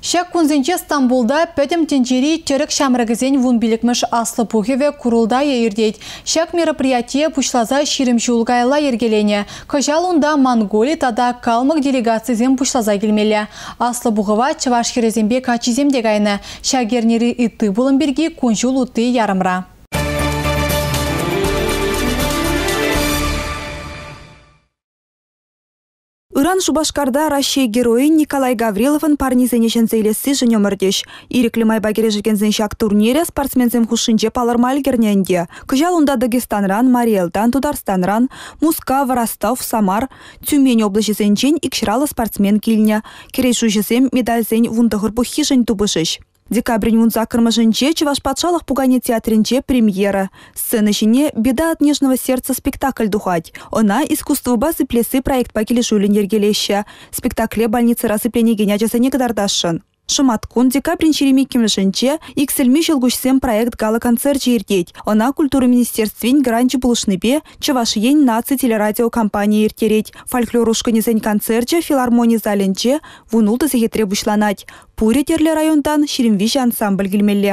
Шек күнзенче Стамбулда пәдім тенчері түрік шамрығызен вұнбілікміш аслы пухеве курулда ердейд. Шек мероприятие пушлаза шерім жулгайла ергелені. Кожал унда Монголи тада калмык делегацизем пушлаза келмелі. Аслы бұғыва чываш херезембе качизем ернері үтті итты бұлымберге күнжул ұтты ярымра. Иран Шубашкарда Россия герой Николай Гавриловын парнизенешен зейлесі және өмірдеш. Иреклі майба кережеген шак турнире спортсмензем хушинже палырмал керненде. Кыжал онда Дагестанран, Мариэлдан, Тударстанран, Мускав, Ростов, Самар, Тюмень облыжы зенчен спортсмен келіне. Керей жузезем медаль зен вундығыр бұхи жын тубышыш. Декабрин мунзакырмы женче, Чеваш патшалық пугане театринче премьера. Сцена жіне «Беда от нежного сердца» спектакль духать. Она искусство базы плесы проект пакелешулин ергелеща. Спектакле больницы разыпление генячеса некадардашын. Шыматкун декабрин череме кемешінче иксельме жылгушсен проект гала концерт жердет. Она культуры министерствень гранчы булышныбе чывашиен наци телерадио компания ертерет. Фольклорушка незен концертче филармония залінче вунулды зехетре бушланать. Пуре райондан шеремвиш ансамбль келмелле.